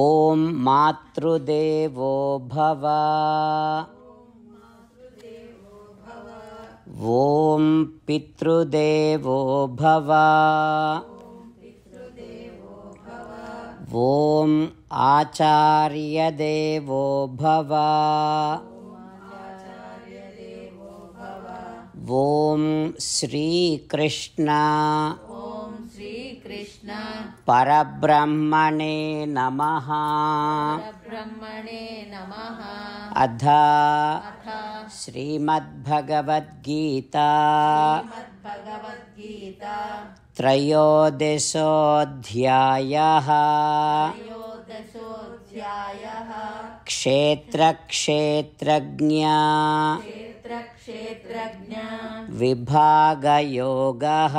ॐ मातृदेवो भव ॐ पितृदेवो भव ॐ आचार्यदेवो भव ॐ श्रीकृष्ण कृष्णा परब्रह्मणे नमः ब्रह्मणे नमः श्रीमद्भगवद्गीता श्रीमद्भगवद्गीता त्रयोदशोऽध्यायः त्रयोदशोऽध्यायः क्षेत्रक्षेत्रज्ञा त्रक्षेत्रज्ञा विभागयोगः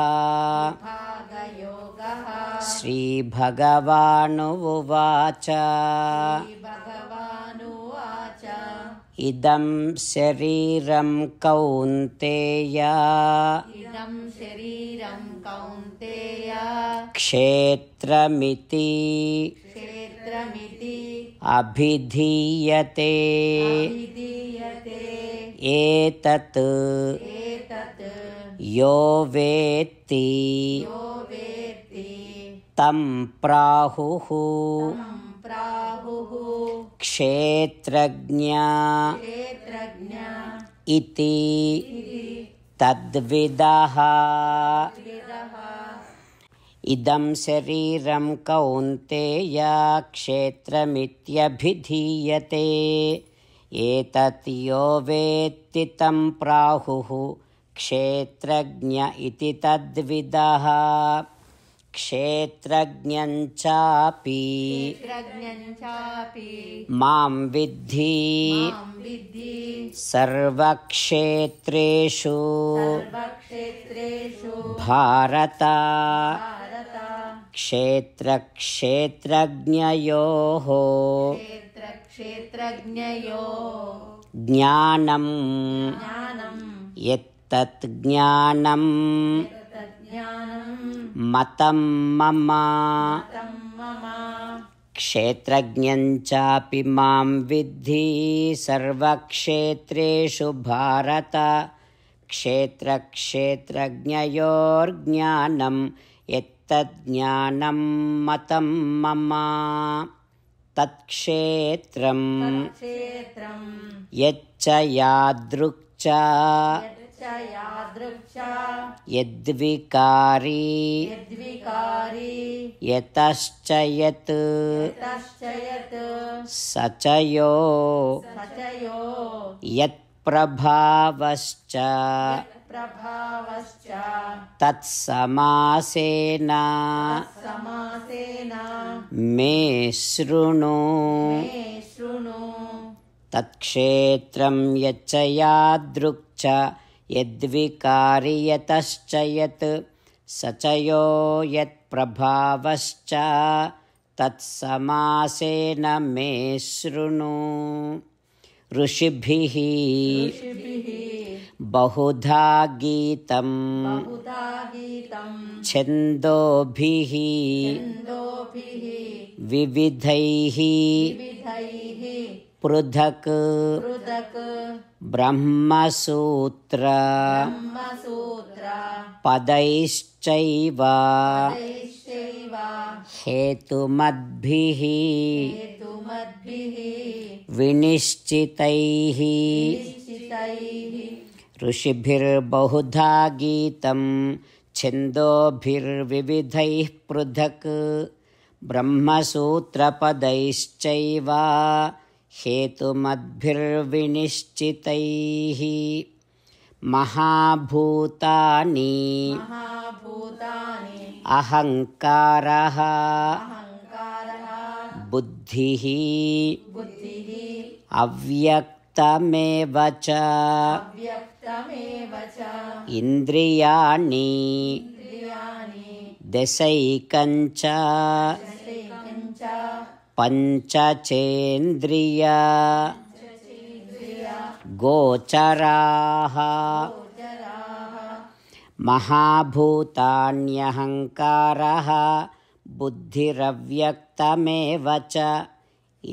श्रीभगवानुवाच इदं शरीरं कौन्तेया शरीरं क्षेत्रमिति अभिधीयते एतत् यो वेत्ति तं प्राहुः क्षेत्रज्ञा इति तद्विदः इदं शरीरं कौन्तेय क्षेत्रमित्यभिधीयते एतत् यो वेत्ति तं प्राहुः क्षेत्रज्ञ इति तद्विदः क्षेत्रज्ञञ्चापि मां विद्धि सर्वक्षेत्रेषु भारत क्षेत्रक्षेत्रज्ञयोः ज्ञानं यत्तत् ज्ञानं मतं मम क्षेत्रज्ञञ्चापि मां विद्धि सर्वक्षेत्रेषु भारत क्षेत्रक्षेत्रज्ञयोर्ज्ञानं यत्तज्ज्ञानं मतं मम तत्क्षेत्रं यच्च यादृक् च या दृक्षा यद्विकारी यद्विकारी यतश्च यत् यतश्च यत् स च यो प्रभावश्च तत्समासेन समासेन मे शृणु मे शृणु तत्क्षेत्रं यच्च यादृक् यद्विकार्यतश्च यत् सचयो यत्प्रभावश्च तत्समासेन मे शृणु ऋषिभिः बहुधा गीतम् छन्दोभिः विविधैः पृथक् ब्रह्मसूत्र पदैश्चैव हेतुमद्भिः विनिश्चितैः ऋषिभिर्बहुधा गीतं छिन्दोभिर्विविधैः पृथक् ब्रह्मसूत्रपदैश्चैव हेतुमद्भिर्विनिश्चितैः महाभूतानि अहङ्कारः बुद्धिः अव्यक्तमेव च इन्द्रियाणि दशैकञ्च पञ्चचेन्द्रिया गोचराः महाभूतान्यहङ्कारः बुद्धिरव्यक्तमेव च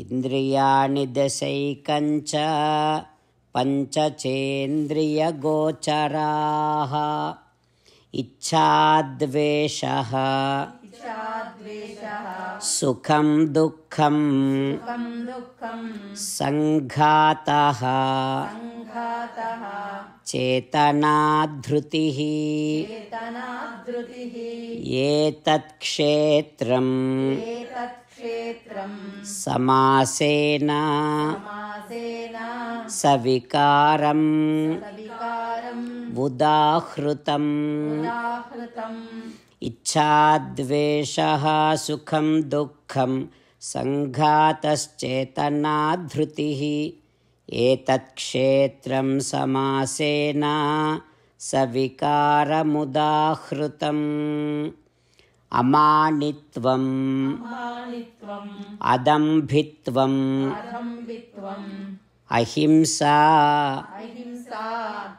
इन्द्रियाणि दशैकञ्च पञ्चचेन्द्रियगोचराः इच्छाद्वेषः సుఖం దుఃఖం సంఘాత చేతనాధృతి ఏతత్క్షేత్రం సమాసేన సవికారం ఉదాహృతం इच्छाद्वेषः सुखं दुःखं सङ्घातश्चेतनाद्धृतिः एतत्क्षेत्रं समासेन सविकारमुदाहृतम् अमानित्वम् अदम्भित्वम् अहिंसा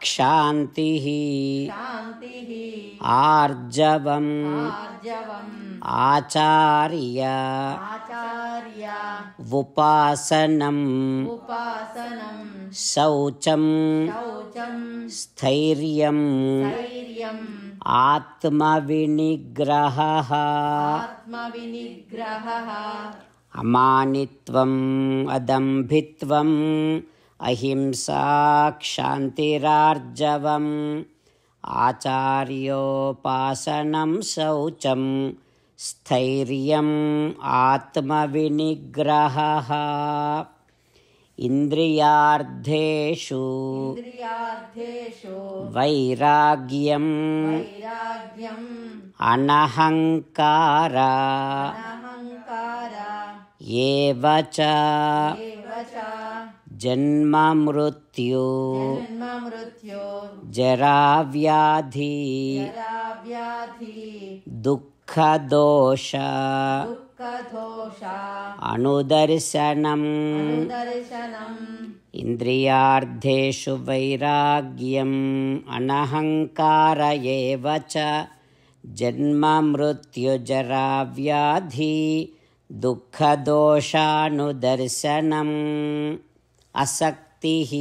क्षान्तिः आर्जवम् आचार्य उपासनम् शौचम् स्थैर्यम् आत्मविनिग्रहः अमानित्वम् अदम्भित्वम् अहिंसा क्षान्तिरार्जवम् आचार्योपासनं शौचं स्थैर्यम् आत्मविनिग्रहः इन्द्रियार्धेषु वैराग्यं अनहङ्कार च जन्ममृत्यो जराव्याधि जरा व्याधिव्याधि इन्द्रियार्थेषु वैराग्यम् अनहङ्कार एव च जन्ममृत्युजराव्याधि दुःखदोषानुदर्शनम् असक्तिः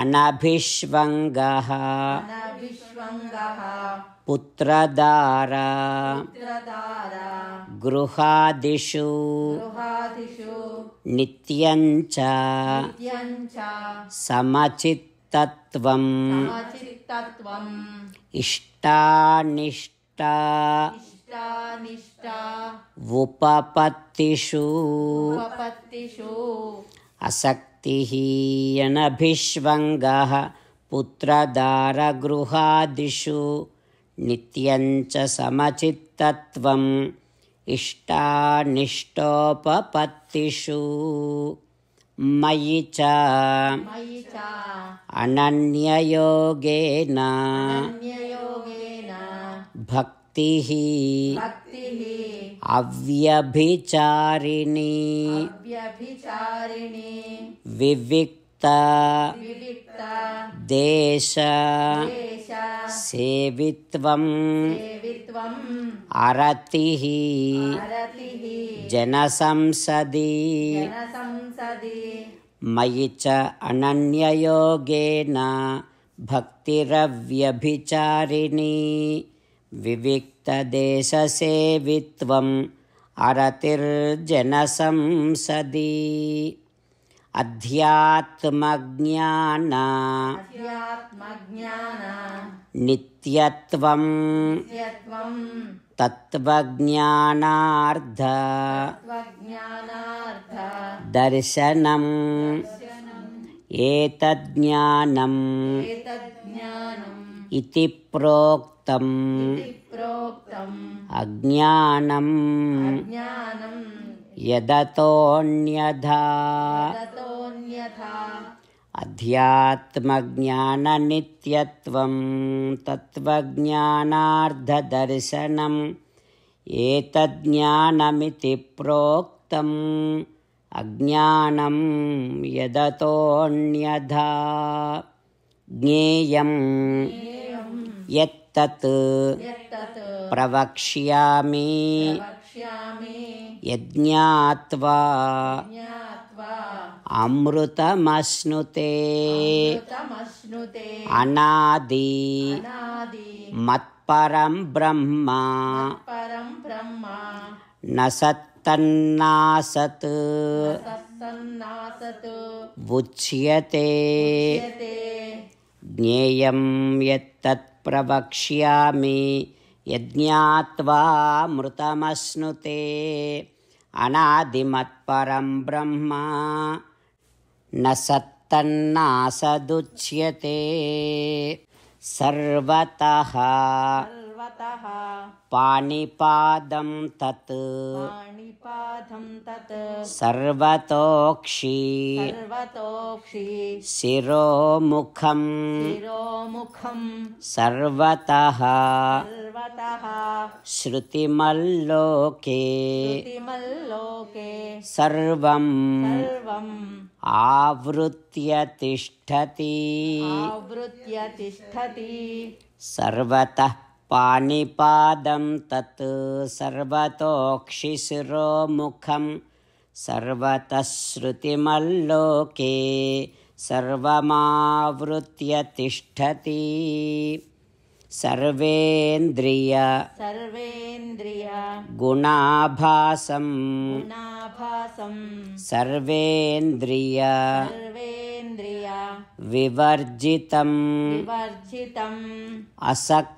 अनभिष्वङ्गः पुत्रदारा गृहादिषु नित्यञ्च च समचित्तत्वम् इष्टानिष्टा वुपपत्तिषु असक्तिः अनभिष्वङ्गः पुत्रदारगृहादिषु नित्यं च समचित्तत्वम् इष्टानिष्टोपपत्तिषु मयि च अनन्ययोगेन भक् भक्ति अव्यभिचारिणी विविक्ता देश सेवित्वम् आरति जनसंसदी मयि च अनन्ययोगेन भक्तिरव्यभिचारिणी विविक्तदेशसेवित्वम् अरतिर्जनसंसदि अध्यात्मज्ञाना नित्यत्वं तत्त्वज्ञानार्ध दर्शनम् एतज्ज्ञानम् इति प्रोक्त प्रोक्तम् अज्ञानम् यदतोऽन्यथा अध्यात्मज्ञाननित्यत्वं तत्त्वज्ञानार्धदर्शनम् एतज्ज्ञानमिति प्रोक्तम् अज्ञानं यदतोऽन्यथा ज्ञेयं यत् यत्तत् प्रवक्ष्यामि यज्ञात्वा अमृतमश्नुते अनादि मत्परं ब्रह्म न सत्तन्नासत् उच्यते ज्ञेयं यत्तत् प्रवक्ष्यामि यज्ञात्वा मृतमश्नुते अनादिमत्परं ब्रह्मा न सत्तन्नासदुच्यते सर्वतः पाणिपातः पाणिपादं तत् पाणिपादं तत् सर्वतोक्षी सर्वतोक्षी शिरोमुखं शिरोमुखं सर्वतः सर्वतः श्रुतिमल्लोके श्रुतिमल्लोके सर्वं सर्वम् आवृत्य तिष्ठति आवृत्य तिष्ठति सर्वतः पाणिपादं तत् सर्वतोक्षिशिरोमुखम् सर्वतः श्रुतिमल्लोके सर्वमावृत्य तिष्ठति सर्वेन्द्रिय सर्वेन्द्रिय विवर्जितं विवर्जितम् असक्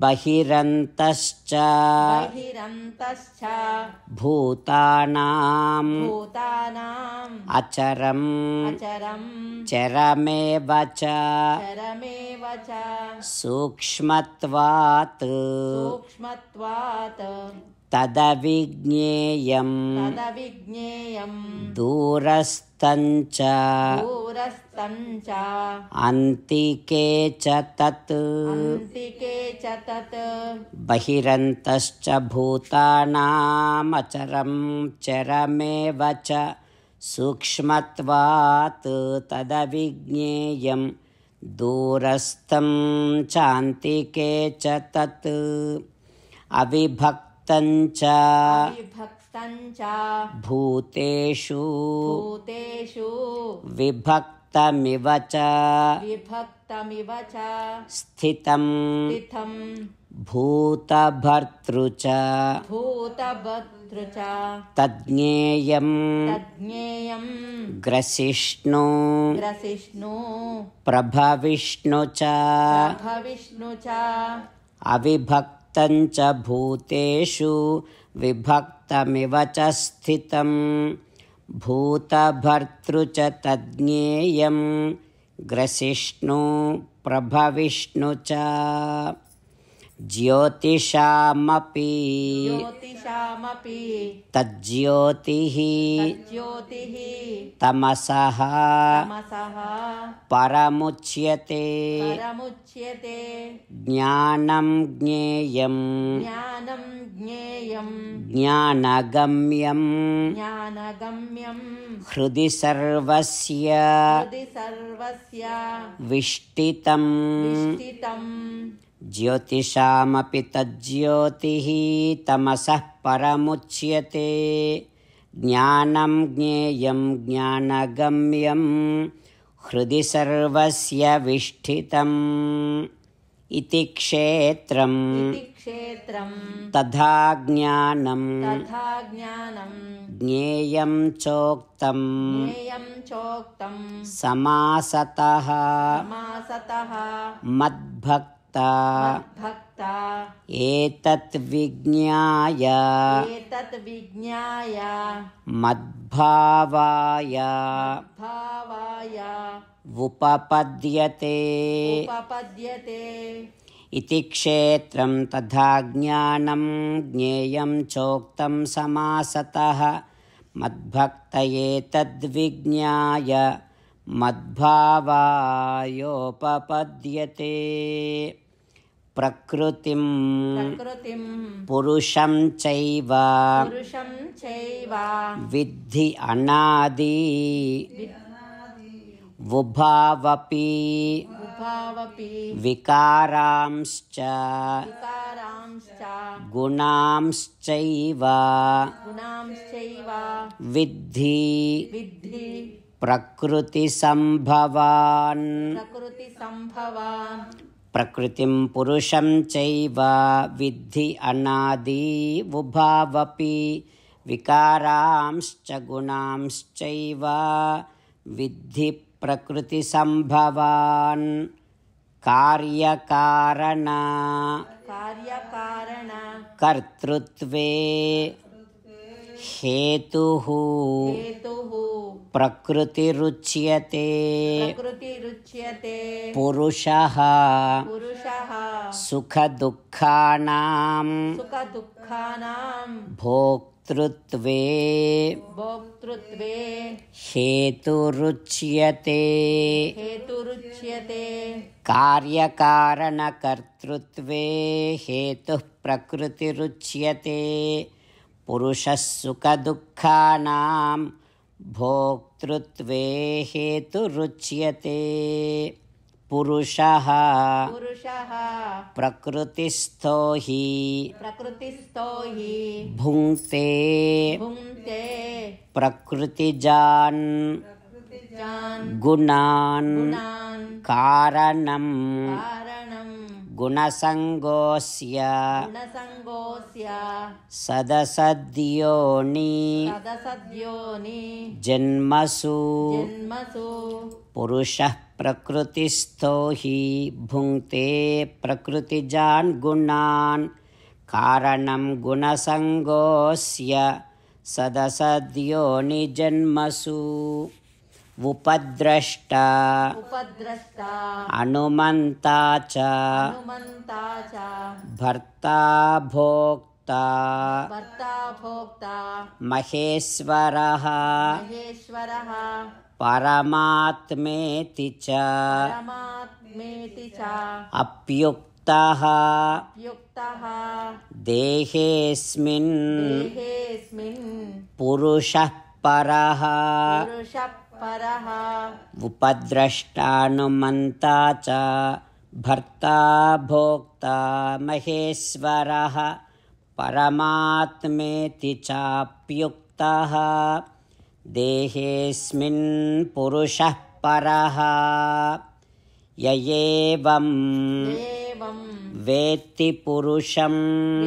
बहिरन्तश्च बहिरन्तश्च भूतानाम् भूतानाम् अचरम् अचरम् चरमेव च चरमेव च सूक्ष्मत्वात् सूक्ष्मत्वात् तद तदविज्ञेयं दूरस्थञ्च दूरस्थञ्च अन्तिके च तत् अन्तिके च तत् बहिरन्तश्च भूतानामचरं चरमेव च सूक्ष्मत्वात् तदविज्ञेयं दूरस्थं तत् अविभक् विभक्तञ्च भूतेषु भूतेषु विभक्तमिव च विभक्तमिव च स्थितम् स्थितम् भूतभर्तृ च भूतभर्तृच तज्ज्ञेयम् तज्ज्ञेयम् ग्रसिष्णु ग्रसिष्णु प्रभविष्णुच भविष्णुच अविभक् व्याप्तञ्च भूतेषु विभक्तमिव च स्थितं भूतभर्तृ च तज्ज्ञेयं ग्रसिष्णु प्रभविष्णु च ज्योतिषामपि ज्योतिषामपि तज्ज्योतिः ज्योतिः तमसः तमसः परमुच्यते परमुच्यते ज्ञानं ज्ञेयम् ज्ञानं ज्ञेयम् ज्ञानगम्यम् ज्ञानगम्यम् हृदि सर्वस्य हृदि सर्वस्य विष्टितम् ज्योतिषामपि तज्ज्योतिः तमसः परमुच्यते ज्ञानं ज्ञेयं ज्ञानगम्यं हृदि सर्वस्य विष्ठितम् इति क्षेत्रम् क्षेत्रं तथा ज्ञानम् ज्ञेयं चोक्तं समासतः मद्भक् मद्भक्ता मद्भक्ता एतत् विज्ञाय एतत् विज्ञाय मद्भावाय भावाय उपपद्यते उपपद्यते इति क्षेत्रं तथा ज्ञानं ज्ञेयं चोक्तं समासतः मद्भक्त एतद्विज्ञाय मद्भावायोपपद्यते प्रकृतिं प्रकृतिं पुरुषं चैव पुरुषं चैव विद्धि अनादि उभावपि विकारांश्च गुणांश्चैव गुणांश्चैव विद्धि विद्धि प्रकृतिं पुरुषं चैव विद्धि अनादिवुभावपि विकारांश्च गुणांश्चैव विद्धिप्रकृतिसम्भवान् कार्यकारण कर्तृत्वे हेतु प्रकृति रुच्यते प्रकृतिरुच्यते सुख पुरुषः सुखदुःखानां सुखदुःखानां भोक्तृत्वे भोक्तृत्वे हेतु हेतुरुच्यते कार्यकारणकर्तृत्वे हेतुः रुच्यते पुरुषः सुखदुःखानां भोक्तृत्वे हेतुरुच्यते पुरुषः पुरुषः प्रकृतिस्थो हि प्रकृतिस्थो हि भुङ्क्ते भुङ्क्ते प्रकृतिजान् गुणान् कारणं गुणसङ्गोऽस्य गुणसङ्गोऽस्य सदसद्योनि सदसद्योनि जन्मसु जन्मसु पुरुषः प्रकृतिस्थो हि भुङ्क्ते प्रकृतिजान् गुणान् कारणं गुणसङ्गोऽस्य सदसद्योनिजन्मसु उपद्रष्टा उपद्रष्टा अनुमन्ता च अनुमन्ता च भर्ता भोक्ता भर्ता भोक्ता महेश्वरः महेश्वरः परमात्मेति च परमात्मेति च अप्युक्तः अप्युक्तः पुरुषः परः पुरुषः परः उपद्रष्टा च भर्ता भोक्ता महेश्वरः परमात्मेति चाप्युक्तः पुरुषः परः य एवम् वेत्तिपुरुषम्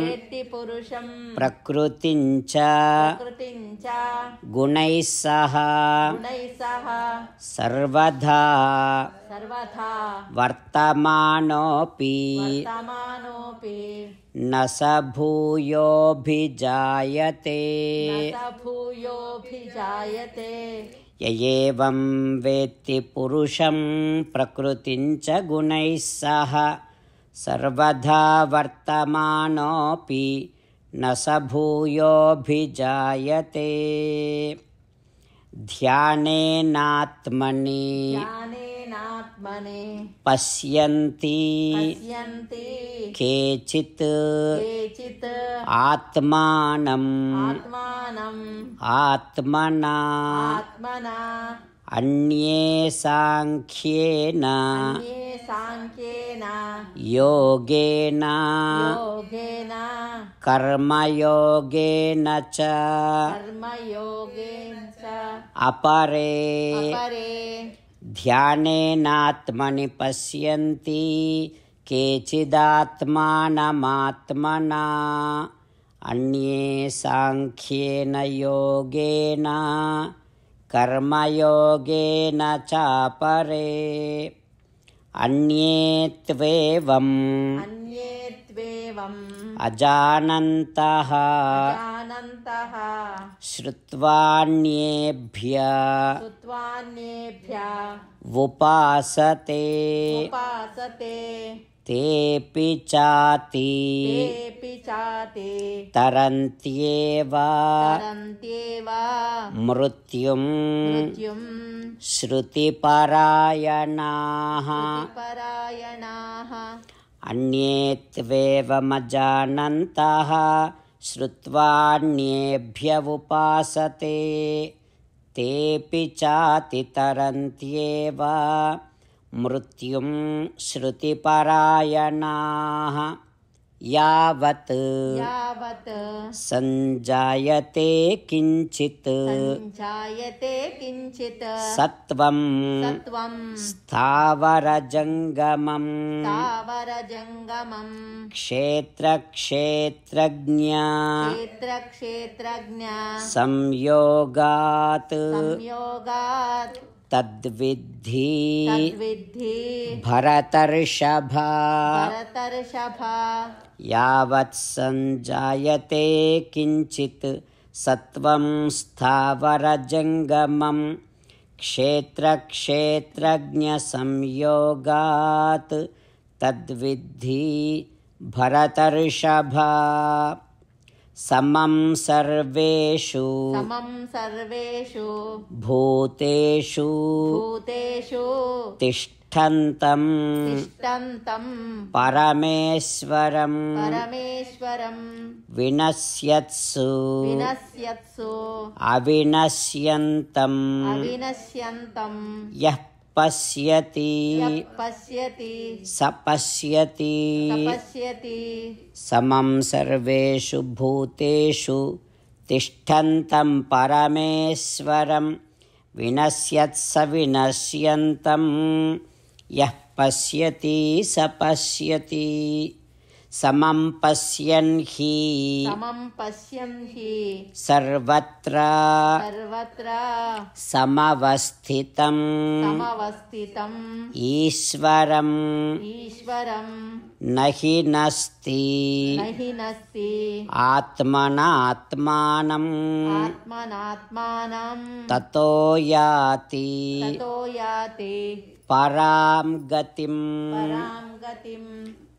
वेत्तिपुरुषम् प्रकृतिम् च कृति च गुणैः सह गुणैः सह सर्वथा सर्वथा वर्तमानोऽपि समानोऽपि न स भूयोऽभिजायते भूयोऽभिजायते य वेत्ति पुरुषं प्रकृतिम् च गुणैः सह सर्वधा वर्तमानोऽपि न स भूयोऽभिजायते ध्यानेनात्मनि पश्यन्ति केचित् आत्मानम् आत्मना अन्ये साङ्ख्येन योगेन योगेन कर्मयोगेन च कर्मयोगेन च अपरे अपरे ध्यानेनात्मनि पश्यन्ति केचिदात्मानमात्मना अन्ये सांख्येन योगेन कर्मयोगेन चापरे अन्ये त्वेवम् अन्ये त्वेवम् अजानन्तः अजानन्तः श्रुत्वान्येभ्य श्रुत्वान्येभ्य उपासते उपासते तेपि चाति चाते तरन्त्येव मृत्युं श्रुतिपरायणाः परायणाः अन्ये मजानन्तः श्रुत्वाण्येभ्य उपासते तेऽपि चाति तरन्त्येव मृत्युं श्रुतिपरायणाः यावत् यावत् सञ्जायते किञ्चित् जायते किञ्चित् सत्त्वं सत्त्वं स्थावरजङ्गमं स्थावरजङ्गमं क्षेत्रक्षेत्रज्ञा क्षेत्रक्षेत्रज्ञा संयोगात् संयोगात् तद्विद्धि भरतर्षभा यावत् सञ्जायते किञ्चित् सत्वं स्थावरजङ्गमं क्षेत्रक्षेत्रज्ञसंयोगात् तद्विद्धि भरतर्षभा समं सर्वेषु समं सर्वेषु भूतेषु भूतेषु तिष्ठन्तम् तिष्ठन्तम् परमेश्वरम् परमेश्वरम् विनश्यत्सु विनश्यत्सु अविनश्यन्तम् विनश्यन्तम् यः पश्यति पश्यति सपश्यति पश्यति समं सर्वेषु भूतेषु तिष्ठन्तं परमेश्वरं विनश्य विनश्यन्तं यः पश्यति स समं पश्यन् हि समं पश्यन् हि सर्वत्र सर्वत्र समवस्थितम् अवस्थितम् नहि हि नस्ति आत्मनात्मानम् आत्मनात्मानम् ततो याति याति गतिं परां गतिम्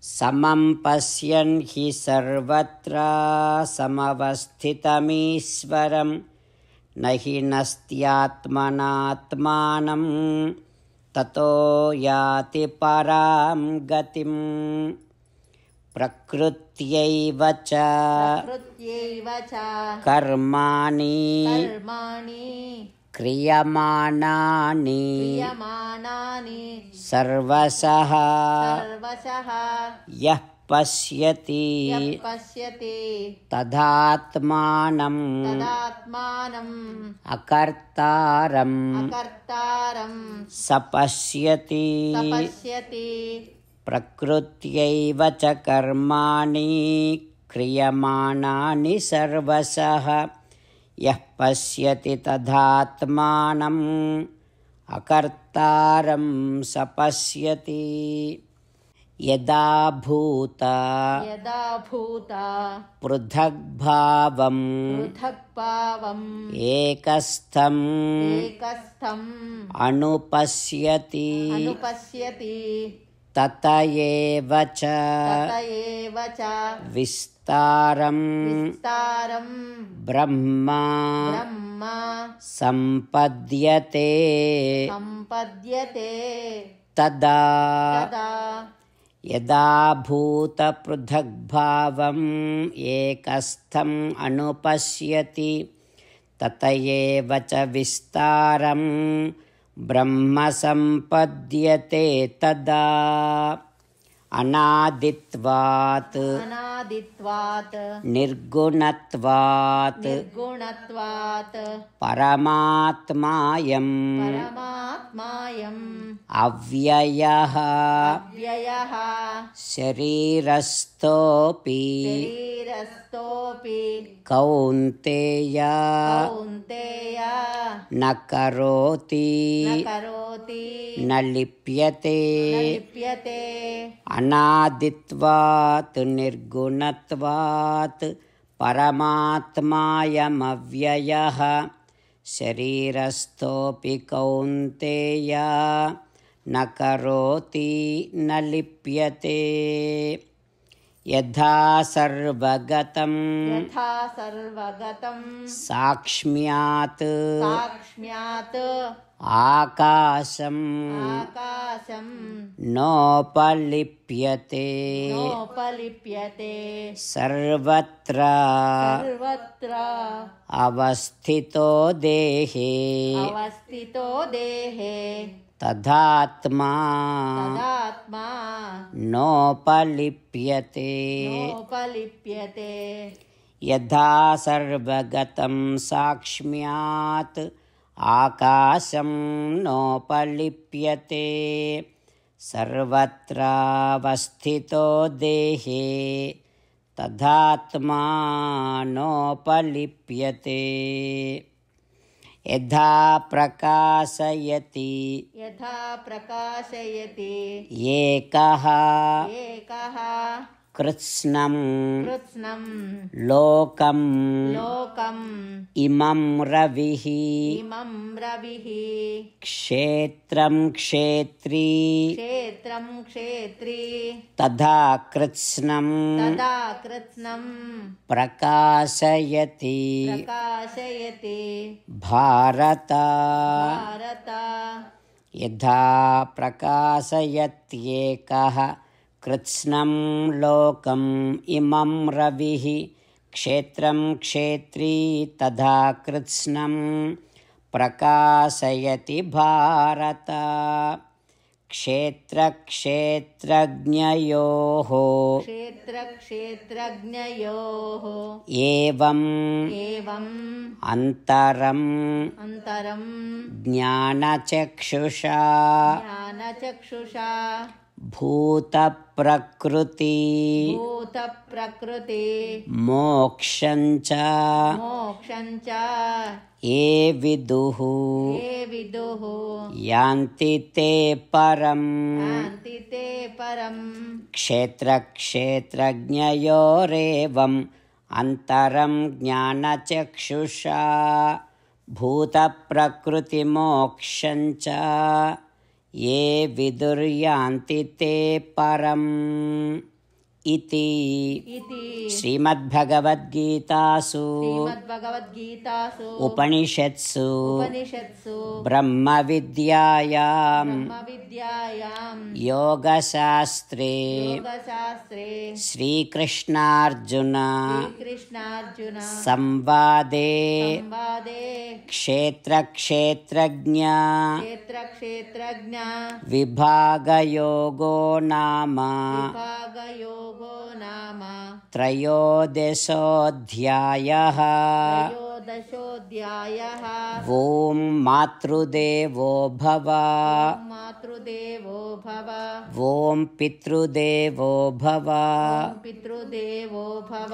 समं पश्यन् हि सर्वत्र समवस्थितमीश्वरं न हि नस्त्यात्मनात्मानं ततो याति परां गतिं प्रकृत्यैव च कर्माणि क्रियमाणानि क्रियमाणानि सर्वशः सर्वशः यः पश्यति पश्यति तथात्मानम् आत्मानम् अकर्तारम् कर्तारम् स पश्यति पश्यति प्रकृत्यैव च कर्माणि क्रियमाणानि सर्वशः यः पश्यति अकर्तारं सपश्यति स पश्यति यदा भूता यदा भूता पृथग्भावम् एकस्थम् एकस्थम् अनुपश्यति अनुपश्यति तत एव च एव च विस्तारं विस्तारं ब्रह्मा सम्पद्यते सम्पद्यते तदा यदा भूतपृथग्भावम् एकस्थम् अनुपश्यति तत एव च विस्तारं ब्रह्म सम्पद्यते तदा अनादित्वात् अनादित्वात् निर्गुणत्वात् निर्गुणत्वात् परमात्मायम् परमात्मायम् अव्ययः अव्ययः शरीरस्थोऽपि शीरस्तोऽपि कौन्तेय कौन्तेया न करोति करोति न लिप्यते लिप्यते अनादित्वात् निर्गुणत्वात् परमात्मायमव्ययः शरीरस्थोऽपि कौन्तेय न करोति न लिप्यते यथा सर्वगतं साक्ष्यात् साक्ष्म्यात् आकाशम् आकाशम् नोपलिप्यते नोपलिप्यते सर्वत्र सर्वत्र अवस्थितो देहे अवस्थितो देहे तथात्मा तदात्मा नोपलिप्यते उपलिप्यते यथा सर्वगतं साक्ष्म्यात् आकाशं नोपलिप्यते सर्वत्रावस्थितो देहे तथात्मा नोपलिप्यते यथा प्रकाशयति यथा प्रकाशयति एकः कृत्स्नम् कृत्स्नम् लोकम् लोकम् इमं रविः इमं रविः क्षेत्रं क्षेत्री क्षेत्रं क्षेत्री तथा कृत्स्नम् तदा कृत्स्नम् प्रकाशयति प्रकाशयति भारत भारत यथा प्रकाशयत्येकः कृत्स्नं लोकम् इमं रविः क्षेत्रं क्षेत्री तथा कृत्स्नं प्रकाशयति भारत क्षेत्रक्षेत्रज्ञयोः क्षेत्रक्षेत्रज्ञयोः एवम् एवम् अन्तरम् अन्तरं ज्ञानचक्षुषा ज्ञानचक्षुषा भूत प्रकृति भूत प्रकृति मोक्ष मोक्षञ्च ये विदु ये विदुः यान्ति ते परम् यान्ति ते परम् क्षेत्रक्षेत्रज्ञयोरेवम् अन्तरं ज्ञानचक्षुषा भूतप्रकृतिमोक्षञ्च ये विदुर्यान्ति ते परम् इति श्रीमद्भगवद्गीतासु उपनिषत्सु ब्रह्मविद्यायां ब्रह्मविद्यायाम् योगशास्त्रे श्रीकृष्णार्जुन संवादे क्षेत्रक्षेत्रज्ञ विभागयोगो नाम ो नाम त्रयोदशोऽध्यायः दशोऽध्याय ॐ मातृदेवो भव मातृदेवो भव ॐ पितृदेवो भव पितृदेवो भव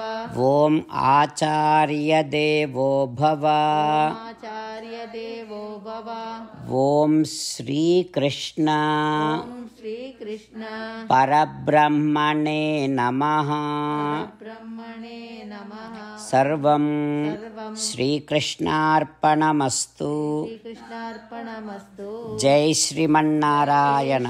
ॐ आचार्यदेवो भव आचार्यदेवो भव ॐ श्रीकृष्ण श्रीकृष्ण परब्रह्मणे नमः नमः ब्रह्मणे सर्वं श्रीकृष्णार्पणमस्तु श्रीकृष्णार्पणमस्तु जय श्रीमन्नारायण